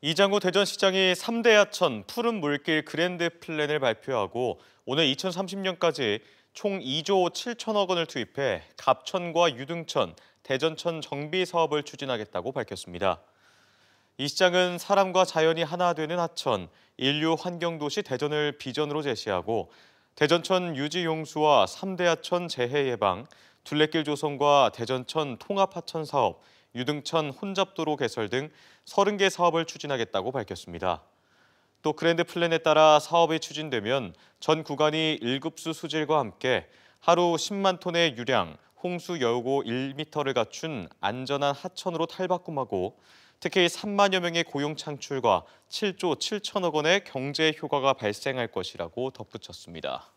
이장구 대전시장이 3대 하천 푸른 물길 그랜드 플랜을 발표하고 오늘 2030년까지 총 2조 7천억 원을 투입해 갑천과 유등천, 대전천 정비 사업을 추진하겠다고 밝혔습니다. 이 시장은 사람과 자연이 하나 되는 하천, 인류 환경도시 대전을 비전으로 제시하고 대전천 유지 용수와 3대 하천 재해 예방, 둘레길 조성과 대전천 통합 하천 사업, 유등천 혼잡도로 개설 등 30개 사업을 추진하겠다고 밝혔습니다. 또 그랜드 플랜에 따라 사업이 추진되면 전 구간이 1급수 수질과 함께 하루 10만 톤의 유량, 홍수 여우고 1m를 갖춘 안전한 하천으로 탈바꿈하고 특히 3만여 명의 고용 창출과 7조 7천억 원의 경제 효과가 발생할 것이라고 덧붙였습니다.